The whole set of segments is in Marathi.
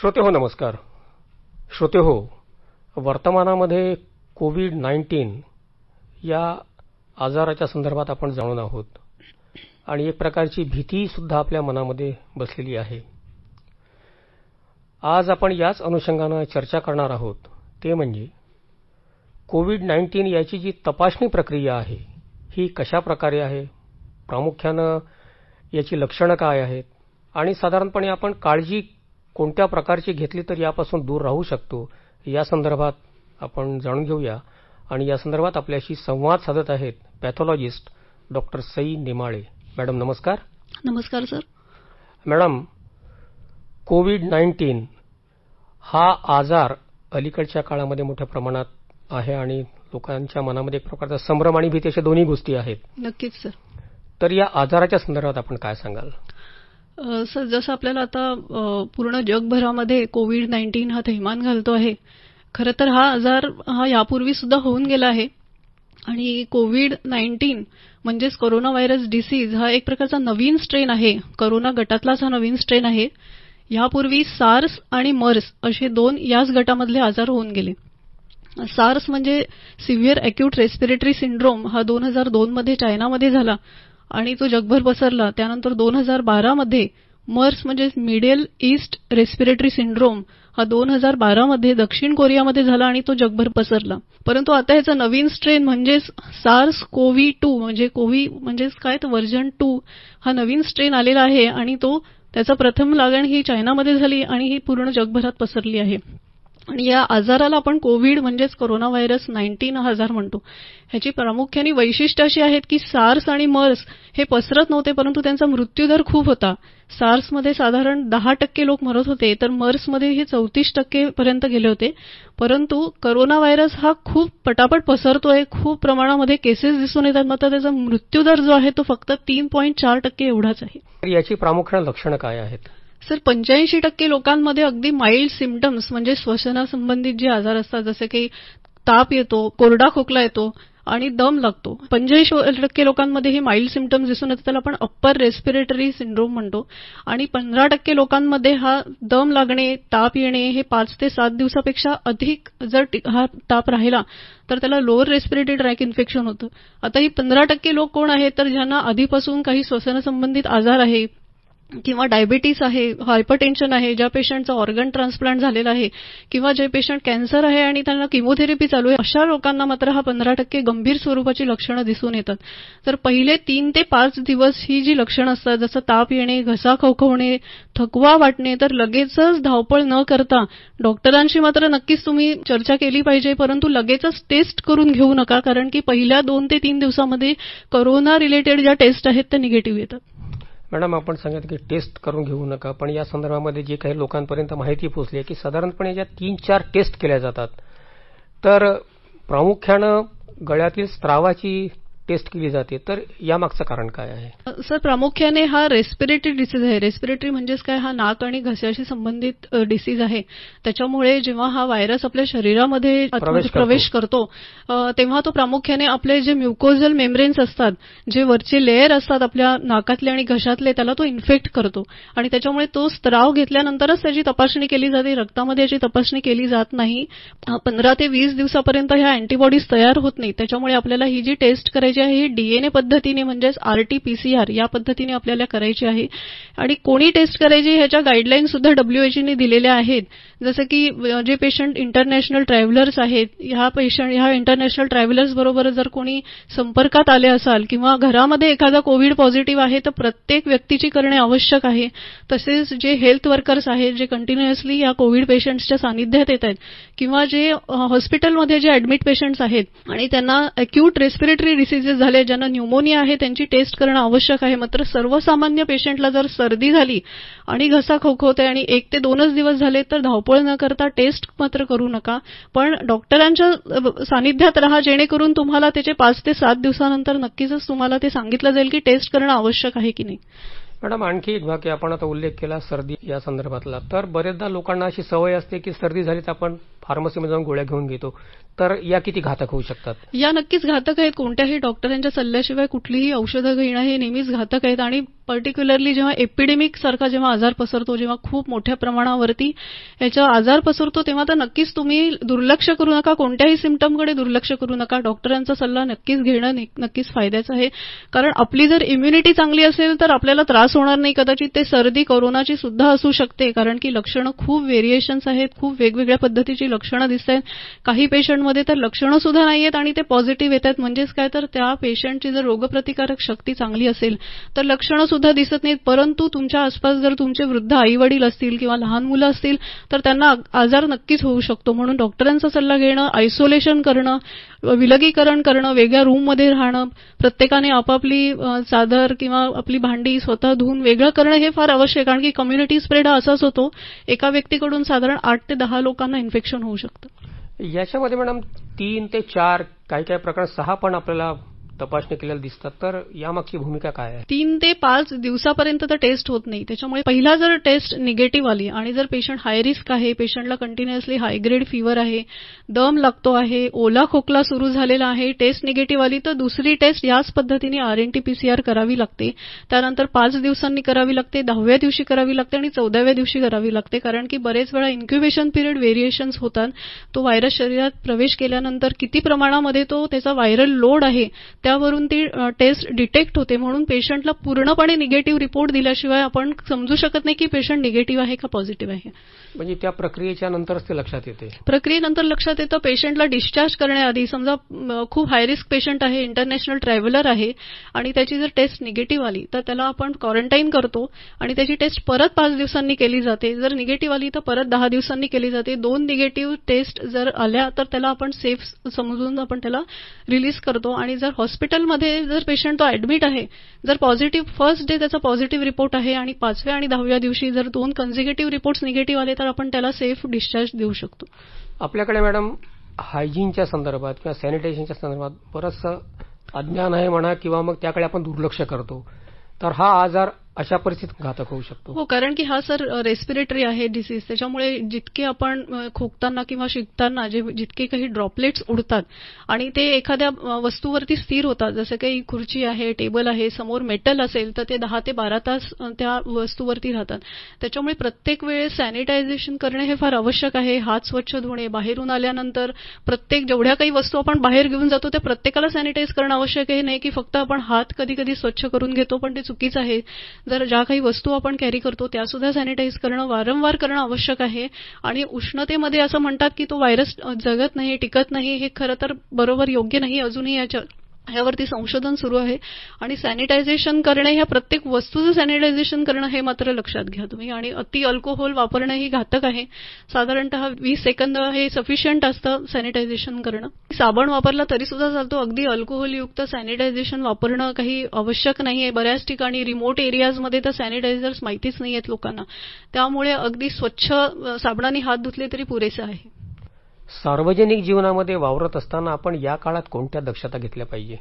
श्रोते हो नमस्कार श्रोते हो वर्तमानामध्ये कोविड नाईन्टीन या आजाराच्या संदर्भात आपण जाणून आहोत आणि एक प्रकारची सुद्धा आपल्या मनामध्ये बसलेली आहे आज आपण याच अनुषंगानं चर्चा करणार आहोत ते म्हणजे कोविड नाईन्टीन याची जी तपासणी प्रक्रिया आहे ही कशा प्रकारे आहे प्रामुख्यानं याची लक्षणं काय आहेत आणि साधारणपणे आपण काळजी कोणत्या प्रकारची घेतली तर यापासून दूर राहू शकतो या संदर्भात आपण जाणून घेऊया आणि या संदर्भात आपल्याशी संवाद साधत आहेत pathologist doctor Sai Nemale madam नमस्कार नमस्कार सर मॅडम कोविड नाईन्टीन हा आजार अलीकडच्या काळामध्ये मोठ्या प्रमाणात आहे आणि लोकांच्या मनामध्ये एक प्रकारचा संभ्रम आणि भीती अशा दोन्ही गोष्टी आहेत नक्कीच सर तर या आजाराच्या संदर्भात आपण काय सांगाल सर जसं आपल्याला आता पूर्ण जगभरामध्ये कोविड नाईन्टीन हा थैमान घालतो आहे खरं तर हा आजार हा यापूर्वी सुद्धा होऊन गेला आहे आणि कोविड नाईन्टीन म्हणजेच कोरोना व्हायरस डिसीज हा एक प्रकारचा नवीन स्ट्रेन आहे कोरोना गटातलाच हा नवीन स्ट्रेन आहे यापूर्वी सार्स आणि मर्स असे दोन याच गटामधले आजार होऊन गेले सार्स म्हणजे सिव्हिअर अॅक्यूट रेस्पिरेटरी सिंड्रोम हा दोन हजार दोनमध्ये चायनामध्ये झाला आणि तो जगभर पसरला त्यानंतर दोन हजार बारामध्ये मर्स म्हणजे मिडल ईस्ट रेस्पिरेटरी सिंड्रोम हा दोन हजार बारामध्ये दक्षिण कोरियामध्ये झाला आणि तो जगभर पसरला परंतु आता ह्याचा नवीन स्ट्रेन म्हणजेच सार्स कोवी टू म्हणजे कोव्ही म्हणजेच काय तर व्हर्जन टू हा नवीन स्ट्रेन आलेला आहे आणि तो त्याचा प्रथम लागण ही चायनामध्ये झाली आणि ही पूर्ण जगभरात पसरली आहे आणि या आजाराला आपण कोविड म्हणजेच कोरोना व्हायरस नाईन्टीन हा आजार म्हणतो ह्याची प्रामुख्याने वैशिष्ट्य अशी आहेत की सार्स आणि मर्स हे पसरत नव्हते परंतु त्यांचा मृत्यूदर खूप होता सार्समध्ये साधारण दहा टक्के लोक मरत होते तर मर्समध्ये हे चौतीस टक्के पर्यंत गेले होते परंतु करोना व्हायरस हा खूप पटापट पसरतोय खूप प्रमाणामध्ये केसेस दिसून येतात मात्र त्याचा मृत्यूदर जो आहे तो फक्त तीन पॉईंट चार टक्के एवढाच आहे याची प्रामुख्याने लक्षणं काय आहेत सर पंच्याऐंशी टक्के लोकांमध्ये अगदी माइल्ड सिम्पटम्स म्हणजे श्वसनासंबंधित जे आजार असतात जसे की ताप येतो कोरडा खोकला येतो आणि दम लागतो पंच्याऐंशी टक्के लोकांमध्ये हे माइल्ड सिमटम्स दिसून येतात त्याला आपण अप्पर रेस्पिरेटरी सिंड्रोम म्हणतो आणि पंधरा टक्के लोकांमध्ये हा दम लागणे ताप येणे हे पाच ते सात दिवसापेक्षा अधिक जर हा ताप राहिला तर त्याला लोअर रेस्पिरेटरी ट्रॅक इन्फेक्शन होतं आता ही पंधरा टक्के लोक कोण आहेत तर ज्यांना आधीपासून काही श्वसनासंबंधित आजार आहे किंवा डायबिटीस आहे हायपरटेन्शन आहे ज्या पेशंटचा ऑर्गन ट्रान्सप्लांट झालेला आहे किंवा जे पेशंट कॅन्सर आहे आणि त्यांना किमोथेरपी चालू आहे अशा लोकांना मात्र हा पंधरा टक्के गंभीर स्वरूपाची लक्षणं दिसून येतात तर पहिले तीन ते पाच दिवस ही जी लक्षणं असतात जसं ताप येणे घसा खवखवणे थकवा वाटणे तर लगेचच धावपळ न करता डॉक्टरांशी मात्र नक्कीच तुम्ही चर्चा केली पाहिजे परंतु लगेचच टेस्ट करून घेऊ नका कारण की पहिल्या दोन ते तीन दिवसांमध्ये कोरोना रिलेटेड ज्या टेस्ट आहेत त्या निगेटिव्ह येतात मॅडम आपण सांगत की टेस्ट करून घेऊ नका पण या संदर्भामध्ये जी काही लोकांपर्यंत माहिती पोहोचली आहे की साधारणपणे ज्या तीन चार टेस्ट केल्या जातात तर प्रामुख्यानं गळ्यातील स्त्रावाची टेस्ट केली जाते तर यामागचं कारण काय आहे सर प्रामुख्याने हा रेस्पिरेटरी डिसीज आहे रेस्पिरेटरी म्हणजेच काय हा नाक आणि घस्याशी संबंधित डिसीज आहे त्याच्यामुळे जेव्हा हा व्हायरस आपल्या शरीरामध्ये प्रवेश करतो तेव्हा तो प्रामुख्याने आपले जे म्युकोजल मेम्ब्रेन्स असतात जे वरचे लेअर असतात आपल्या नाकातले आणि घशातले त्याला तो इन्फेक्ट करतो आणि त्याच्यामुळे तो स्त्राव घेतल्यानंतरच त्याची तपासणी केली जाते रक्तामध्ये याची तपासणी केली जात नाही पंधरा ते वीस दिवसापर्यंत ह्या अँटीबॉडीज तयार होत नाही त्याच्यामुळे आपल्याला ही जी टेस्ट करायची जी आहे ही डीएनए पद्धतीने म्हणजेच आरटीपीसीआर या पद्धतीने आपल्याला करायची आहे आणि कोणी टेस्ट करायची ह्याच्या गाईडलाईन सुद्धा डब्ल्यूएचओने e दिलेल्या आहेत जसं की जे पेशंट इंटरनॅशनल ट्रॅव्हलर्स आहेत ह्या पेशंट ह्या इंटरनॅशनल ट्रॅव्हलर्स बरोबर जर कोणी संपर्कात आले असाल किंवा घरामध्ये एखादा कोविड पॉझिटिव्ह आहे तर प्रत्येक व्यक्तीची करणे आवश्यक आहे तसेच जे हेल्थ वर्कर्स आहेत जे कंटिन्युअसली या कोविड पेशंट्सच्या सानिध्यात येत आहेत किंवा जे हॉस्पिटलमध्ये जे ऍडमिट पेशंट्स आहेत आणि त्यांना अक्यूट रेस्पिरेटरी डिसीज झाले ज्यांना न्यूमोनिया आहे त्यांची टेस्ट करणं आवश्यक आहे मात्र सर्वसामान्य पेशंटला जर सर्दी झाली आणि घसा खोखवते आणि एक ते दोनच दिवस झाले तर धावपळ न करता टेस्ट मात्र करू नका पण डॉक्टरांच्या सानिध्यात राहा जेणेकरून तुम्हाला त्याचे पाच ते सात दिवसानंतर नक्कीच तुम्हाला ते सांगितलं जाईल की टेस्ट करणं आवश्यक आहे की नाही मॅडम आणखी एक भाग आपण आता उल्लेख केला सर्दी या संदर्भातला तर बरेचदा लोकांना अशी सवय असते की सर्दी तर आपण फार्मसीमध्ये जाऊन गोळ्या घेऊन घेतो तर या किती घातक होऊ शकतात या नक्कीच घातक आहेत कोणत्याही डॉक्टरांच्या सल्ल्याशिवाय कुठलीही औषधं घेणं हे नेहमीच घातक आहेत आणि पर्टिक्युलरली जेव्हा एपिडेमिक सारखा जेव्हा आजार पसरतो जेव्हा खूप मोठ्या प्रमाणावरती याचा आजार पसरतो तेव्हा तर नक्कीच तुम्ही दुर्लक्ष करू नका कोणत्याही सिमटमकडे दुर्लक्ष करू नका डॉक्टरांचा सल्ला नक्कीच घेणं नक्कीच फायद्याचं आहे कारण आपली जर इम्युनिटी चांगली असेल तर आपल्याला त्रास होणार नाही कदाचित ते सर्दी कोरोनाची सुद्धा असू शकते कारण की लक्षणं खूप व्हेरिएशन्स आहेत खूप वेगवेगळ्या पद्धतीची लक्षणं दिसत आहेत काही पेशंटमध्ये तर लक्षणं सुद्धा नाही आहेत आणि ते पॉझिटिव्ह येत आहेत म्हणजेच काय तर त्या पेशंटची जर रोगप्रतिकारक शक्ती चांगली असेल तर लक्षणं सुद्धा दिसत नाहीत परंतु तुमच्या आसपास जर तुमचे वृद्ध आई वडील असतील किंवा लहान मुलं असतील तर त्यांना आजार नक्कीच होऊ शकतो म्हणून डॉक्टरांचा सल्ला घेणं आयसोलेशन करणं विलगीकरण करणं वेगळ्या रूममध्ये राहणं प्रत्येकाने आपापली चादर किंवा आपली भांडी स्वतः धुवून वेगळं करणं हे फार आवश्यक कारण की कम्युनिटी स्प्रेड हा असाच होतो एका व्यक्तीकडून साधारण आठ ते दहा लोकांना इन्फेक्शन होऊ शकतं याच्यामध्ये मॅडम तीन ते चार काही काही प्रकार सहा पण आपल्याला तपासणी केलेल्या दिसतात तर यामागची भूमिका काय आहे तीन ते पाच दिवसापर्यंत तर टेस्ट होत नाही त्याच्यामुळे पहिला जर टेस्ट निगेटिव्ह आली आणि जर पेशंट हाय रिस्क आहे पेशंटला कंटिन्युअसली हायग्रेड फिवर आहे दम लागतो आहे ओला खोकला सुरू झालेला आहे टेस्ट निगेटिव्ह आली तर दुसरी टेस्ट याच पद्धतीने आर एन टी पीसीआर करावी लागते त्यानंतर पाच दिवसांनी करावी लागते दहाव्या दिवशी करावी लागते आणि चौदाव्या दिवशी करावी लागते कारण की बरेच वेळा इन्क्युबेशन पिरियड व्हेरिएशन्स होतात तो व्हायरस शरीरात प्रवेश केल्यानंतर किती प्रमाणामध्ये तो त्याचा व्हायरल लोड आहे त्या त्यावरून ती टेस्ट डिटेक्ट होते म्हणून पेशंटला पूर्णपणे निगेटिव्ह रिपोर्ट दिल्याशिवाय आपण समजू शकत नाही की पेशंट निगेटिव्ह आहे का पॉझिटिव्ह आहे म्हणजे त्या प्रक्रियेच्या नंतरच ते लक्षात येते प्रक्रियेनंतर लक्षात येतं पेशंटला डिस्चार्ज करण्याआधी समजा खूप हाय रिस्क पेशंट आहे इंटरनॅशनल ट्रॅव्हलर आहे आणि त्याची जर टेस्ट निगेटिव्ह आली तर त्याला आपण क्वारंटाईन करतो आणि त्याची टेस्ट परत पाच दिवसांनी केली जाते जर निगेटिव्ह आली तर परत दहा दिवसांनी केली जाते दोन निगेटिव्ह टेस्ट जर आल्या तर त्याला आपण सेफ समजून आपण त्याला रिलीज करतो आणि जर हॉस्पिटल हॉस्पिटलमध्ये जर पेशंट तो ऍडमिट आहे जर पॉझिटिव्ह फर्स्ट डे त्याचा पॉझिटिव्ह रिपोर्ट आहे आणि पाचव्या आणि दहाव्या दिवशी जर दोन कन्झिक्युटिव्ह रिपोर्ट्स निगेटिव्ह आले तर आपण त्याला सेफ डिस्चार्ज देऊ शकतो आपल्याकडे मॅडम हायजीनच्या संदर्भात किंवा सॅनिटेशनच्या संदर्भात बरंच अज्ञान आहे म्हणा किंवा मग त्याकडे आपण दुर्लक्ष करतो तर हा आजार अशा परिस्थितीत घातक होऊ शकतो हो कारण की हा सर रेस्पिरेटरी आहे डिसीज त्याच्यामुळे जितके आपण खोकताना किंवा शिकताना जे जितके काही ड्रॉपलेट्स उडतात आणि ते एखाद्या वस्तूवरती स्थिर होतात जसं काही खुर्ची आहे टेबल आहे समोर मेटल असेल तर ते दहा ते बारा तास त्या वस्तूवरती राहतात त्याच्यामुळे प्रत्येक वेळेस सॅनिटायझेशन करणे हे फार आवश्यक आहे हात स्वच्छ धुणे बाहेरून आल्यानंतर प्रत्येक जेवढ्या काही वस्तू आपण बाहेर घेऊन जातो त्या प्रत्येकाला सॅनिटाईज करणं आवश्यक आहे नाही की फक्त आपण हात कधी कधी स्वच्छ करून घेतो पण ते चुकीचं आहे जर ज्या काही वस्तू आपण कॅरी करतो त्यासुद्धा सॅनिटाईज करणं वारंवार करणं आवश्यक आहे आणि उष्णतेमध्ये असं म्हणतात की तो व्हायरस जगत नाही टिकत नाही हे खरं तर बरोबर योग्य नाही अजूनही याच्या ह्यावरती संशोधन सुरू आहे आणि सॅनिटायझेशन करणे ह्या प्रत्येक वस्तूचं सॅनिटायझेशन करणं हे मात्र लक्षात घ्या तुम्ही आणि अति अल्कोहोल वापरणं ही घातक आहे साधारणत वीस सेकंद हे सफिशियंट असतं सॅनिटायझेशन करणं साबण वापरला तरी सुद्धा चालतो अगदी अल्कोहोलयुक्त सॅनिटायझेशन वापरणं काही आवश्यक नाही आहे बऱ्याच ठिकाणी रिमोट एरियाजमध्ये तर सॅनिटायझर्स माहितीच नाही आहेत लोकांना त्यामुळे अगदी स्वच्छ साबणाने हात धुतले तरी पुरेसं आहे सार्वजनिक जीवनामध्ये वावरत असताना आपण या काळात कोणत्या दक्षता घेतल्या पाहिजे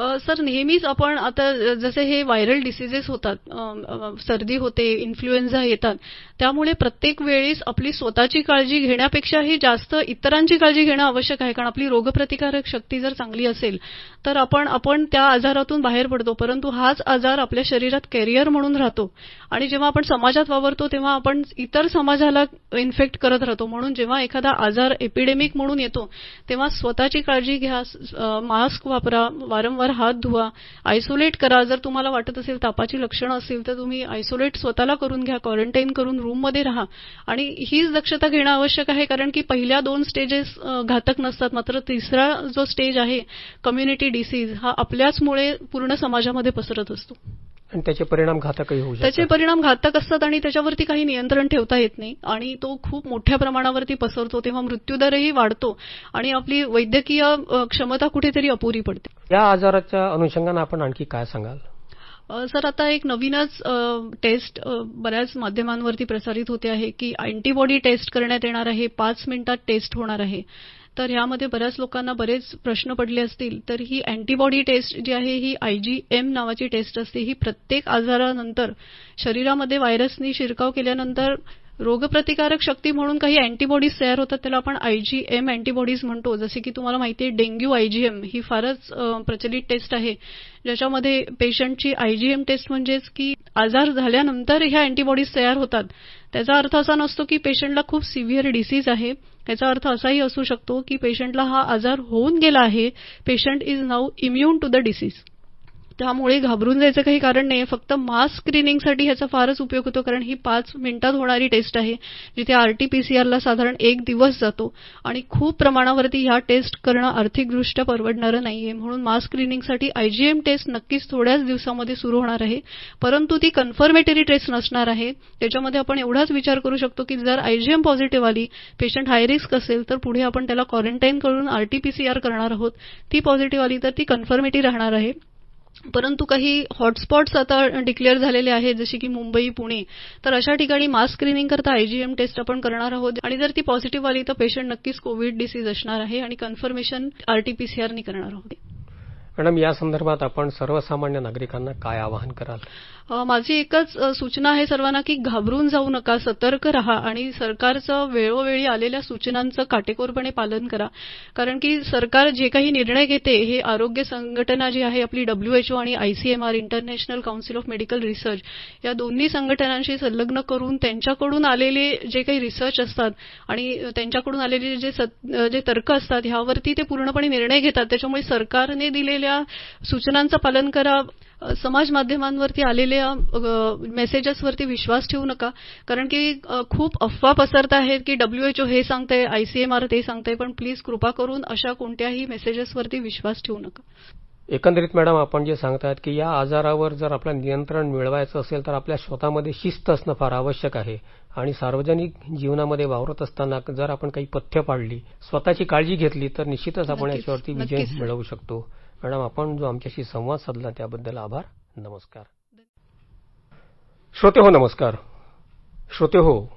सर नेहमीच आपण आता जसे हे व्हायरल डिसिजेस होतात सर्दी होते इन्फ्लुएन्झा येतात त्यामुळे प्रत्येक वेळेस आपली स्वतःची काळजी घेण्यापेक्षाही जास्त इतरांची काळजी घेणं आवश्यक आहे कारण आपली रोगप्रतिकारक शक्ती जर चांगली असेल तर आपण आपण त्या आजारातून बाहेर पडतो परंतु हाच आजार आपल्या शरीरात कॅरियर म्हणून राहतो आणि जेव्हा आपण समाजात वावरतो तेव्हा आपण इतर समाजाला इन्फेक्ट करत राहतो म्हणून जेव्हा एखादा आजार एपिडेमिक म्हणून येतो तेव्हा स्वतःची काळजी घ्या मास्क वापरा वारंवार वारंवार हात धुवा आयसोलेट करा जर तुम्हाला वाटत असेल तापाची लक्षणं असतील तर तुम्ही आयसोलेट स्वतःला करून घ्या क्वारंटाईन करून रूममध्ये राहा आणि हीच दक्षता घेणं आवश्यक आहे कारण की पहिल्या दोन स्टेजेस घातक नसतात मात्र तिसरा जो स्टेज आहे कम्युनिटी डिसीज हा आपल्याचमुळे पूर्ण समाजामध्ये पसरत असतो आणि त्याचे परिणाम घातकही होऊ त्याचे परिणाम घातक असतात आणि त्याच्यावरती काही नियंत्रण ठेवता येत नाही आणि तो खूप मोठ्या प्रमाणावरती पसरतो तेव्हा मृत्यूदरही वाढतो आणि आपली वैद्यकीय क्षमता कुठेतरी अपुरी पडते या आजाराच्या अनुषंगानं आपण आणखी काय सांगाल सर आता एक नवीनच टेस्ट बऱ्याच माध्यमांवरती प्रसारित होते आहे की अँटीबॉडी टेस्ट करण्यात येणार आहे पाच मिनिटात टेस्ट होणार आहे तर ह्यामध्ये बऱ्याच लोकांना बरेच प्रश्न पडले असतील तर ही अँटीबॉडी टेस्ट जी आहे ही आयजीएम नावाची टेस्ट असते ही प्रत्येक आजारानंतर शरीरामध्ये व्हायरसनी शिरकाव केल्यानंतर रोगप्रतिकारक शक्ती म्हणून काही अँटीबॉडीज तयार होतात त्याला आपण आयजीएम अँटीबॉडीज म्हणतो जसे की तुम्हाला माहिती आहे डेंग्यू आयजीएम ही फारच प्रचलित टेस्ट आहे ज्याच्यामध्ये पेशंटची आयजीएम टेस्ट म्हणजेच की आजार झाल्यानंतर ह्या अँटीबॉडीज तयार होतात त्याचा अर्थ असा नसतो की पेशंटला खूप सिव्हिअर डिसीज आहे याचा अर्थ असाही असू शकतो की पेशंटला हा आजार होऊन गेला आहे patient is now immune to the disease त्यामुळे घाबरून जायचं काही कारण नाही फक्त मास स्क्रीनिंगसाठी ह्याचा फारच उपयोग होतो कारण ही पाच मिनिटात होणारी टेस्ट आहे जिथे आरटीपीसीआरला साधारण एक दिवस जातो आणि खूप प्रमाणावरती ह्या टेस्ट करणं आर्थिकदृष्ट्या परवडणारं नाही आहे म्हणून मास स्क्रीनिंगसाठी आयजीएम टेस्ट नक्कीच थोड्याच दिवसामध्ये सुरू होणार आहे परंतु ती कन्फर्मेटरी टेस्ट नसणार आहे त्याच्यामध्ये आपण एवढाच विचार करू शकतो की जर आयजीएम पॉझिटिव्ह आली पेशंट हाय रिस्क असेल तर पुढे आपण त्याला क्वारंटाईन करून आरटीपीसीआर करणार आहोत ती पॉझिटिव्ह आली तर ती कन्फर्मेटरी राहणार आहे परंतु काही हॉटस्पॉट्स आता डिक्लेअर झालेले आहेत जसे की मुंबई पुणे तर अशा ठिकाणी मास्क स्क्रीनिंग करता आयजीएम टेस्ट आपण करणार आहोत आणि जर ती पॉझिटिव्ह आली तर पेशंट नक्कीच कोविड डिसीज असणार आहे आणि कन्फर्मेशन आरटीपीसीआरनी करणार आहोत मॅडम या संदर्भात आपण सर्वसामान्य नागरिकांना काय आवाहन कराल माझी एकच सूचना आहे सर्वांना की घाबरून जाऊ नका सतर्क रहा आणि सरकारचं वेळोवेळी आलेल्या सूचनांचं काटेकोरपणे पालन करा कारण की सरकार जे काही निर्णय घेते हे आरोग्य संघटना जी आहे आपली डब्ल्यूएचओ आणि ICMR international council of medical research या दोन्ही संघटनांशी संलग्न करून त्यांच्याकडून आलेले जे काही रिसर्च असतात आणि त्यांच्याकडून आलेले जे जे तर्क असतात ह्यावरती ते पूर्णपणे निर्णय घेतात त्याच्यामुळे सरकारने दिलेले केलेल्या सूचनांचं पालन करा समाज माध्यमांवरती आलेल्या मेसेजेसवरती विश्वास ठेवू नका कारण की खूप अफवा पसरत आहेत की डब्ल्यूएचओ हे सांगते आयसीएमआर ते सांगते पण प्लीज कृपा करून अशा कोणत्याही मेसेजेसवरती विश्वास ठेवू नका एकंदरीत मॅडम आपण जे सांगतात की या आजारावर जर आपलं नियंत्रण मिळवायचं असेल तर आपल्या स्वतःमध्ये शिस्त असणं फार आवश्यक आहे आणि सार्वजनिक जीवनामध्ये वावरत असताना जर आपण काही पथ्य पाडली स्वतःची काळजी घेतली तर निश्चितच आपण याच्यावरती विजय मिळवू शकतो मॅडम आपण जो आमच्याशी संवाद साधला त्याबद्दल आभार नमस्कार श्रोते हो नमस्कार श्रोते हो